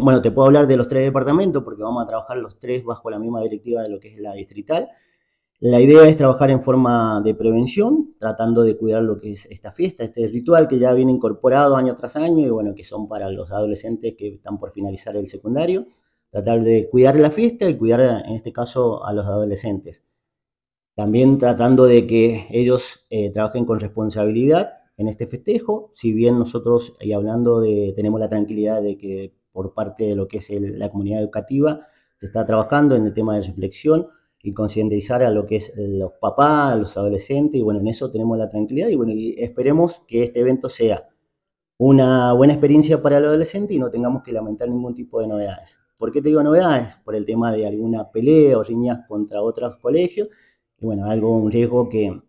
Bueno, te puedo hablar de los tres departamentos porque vamos a trabajar los tres bajo la misma directiva de lo que es la distrital. La idea es trabajar en forma de prevención, tratando de cuidar lo que es esta fiesta, este ritual que ya viene incorporado año tras año y bueno, que son para los adolescentes que están por finalizar el secundario, tratar de cuidar la fiesta y cuidar en este caso a los adolescentes. También tratando de que ellos eh, trabajen con responsabilidad en este festejo, si bien nosotros, y hablando de, tenemos la tranquilidad de que por parte de lo que es la comunidad educativa, se está trabajando en el tema de reflexión y concientizar a lo que es los papás, los adolescentes, y bueno, en eso tenemos la tranquilidad y bueno, esperemos que este evento sea una buena experiencia para el adolescente y no tengamos que lamentar ningún tipo de novedades. ¿Por qué te digo novedades? Por el tema de alguna pelea o riñas contra otros colegios, y bueno, algo, un riesgo que,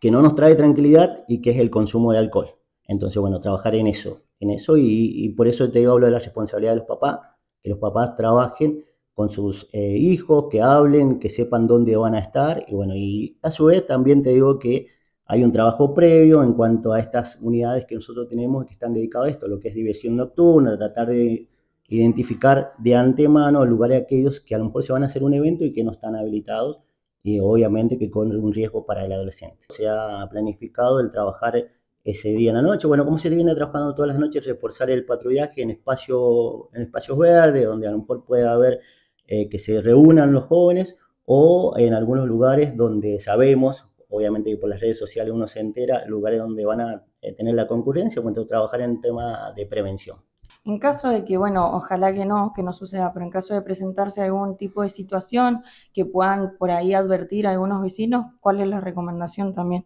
que no nos trae tranquilidad y que es el consumo de alcohol. Entonces, bueno, trabajar en eso en eso y, por eso te digo, hablo de la responsabilidad de los papás, que los papás trabajen con sus eh, hijos, que hablen, que sepan dónde van a estar y bueno, y a su vez también te digo que hay un trabajo previo en cuanto a estas unidades que nosotros tenemos que están dedicadas a esto, lo que es diversión nocturna, tratar de identificar de antemano lugares de aquellos que a lo mejor se van a hacer un evento y que no están habilitados y obviamente que con un riesgo para el adolescente. Se ha planificado el trabajar ese día en la noche. Bueno, como se viene trabajando todas las noches, reforzar el patrullaje en, espacio, en espacios verdes, donde a lo mejor puede haber eh, que se reúnan los jóvenes o en algunos lugares donde sabemos, obviamente por las redes sociales uno se entera, lugares donde van a eh, tener la concurrencia, cuando trabajar en tema de prevención. En caso de que, bueno, ojalá que no, que no suceda, pero en caso de presentarse algún tipo de situación que puedan por ahí advertir a algunos vecinos, ¿cuál es la recomendación también?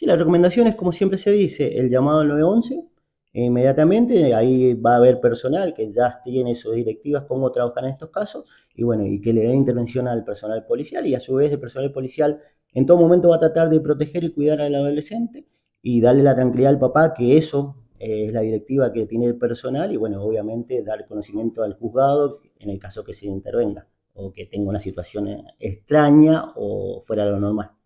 Sí, la recomendación es, como siempre se dice, el llamado al 911. E inmediatamente ahí va a haber personal que ya tiene sus directivas cómo trabajan en estos casos y bueno, y que le dé intervención al personal policial y a su vez el personal policial en todo momento va a tratar de proteger y cuidar al adolescente y darle la tranquilidad al papá que eso eh, es la directiva que tiene el personal y bueno, obviamente dar conocimiento al juzgado en el caso que se intervenga o que tenga una situación eh, extraña o fuera de lo normal.